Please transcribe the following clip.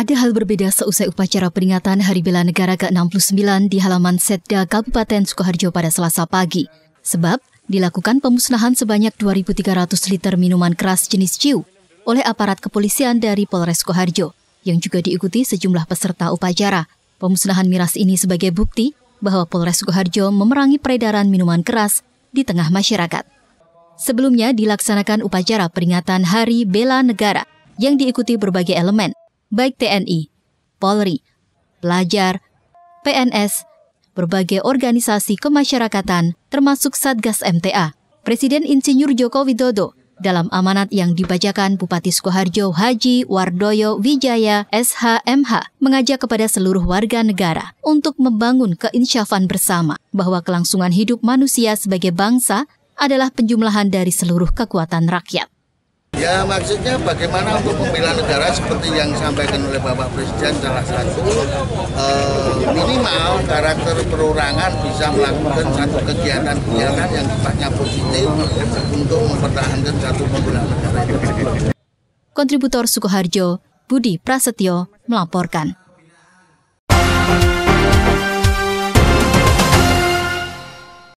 Ada hal berbeda seusai upacara peringatan Hari Bela Negara ke-69 di halaman Setda Kabupaten Sukoharjo pada Selasa pagi. Sebab dilakukan pemusnahan sebanyak 2.300 liter minuman keras jenis ciu oleh aparat kepolisian dari Polres Sukoharjo yang juga diikuti sejumlah peserta upacara. Pemusnahan miras ini sebagai bukti bahwa Polres Sukoharjo memerangi peredaran minuman keras di tengah masyarakat. Sebelumnya dilaksanakan upacara peringatan Hari Bela Negara yang diikuti berbagai elemen, baik TNI, Polri, pelajar, PNS, berbagai organisasi kemasyarakatan termasuk Satgas MTA. Presiden Insinyur Joko Widodo dalam amanat yang dibacakan Bupati Sukoharjo Haji Wardoyo Wijaya SHMH mengajak kepada seluruh warga negara untuk membangun keinsyafan bersama bahwa kelangsungan hidup manusia sebagai bangsa adalah penjumlahan dari seluruh kekuatan rakyat. Ya maksudnya bagaimana untuk pembela negara seperti yang disampaikan oleh Bapak Presiden salah satu eh, minimal karakter perorangan bisa melakukan satu kegiatan-kegiatan yang sifatnya positif untuk mempertahankan satu pembela negara. Kontributor Sukoharjo, Budi Prasetyo melaporkan.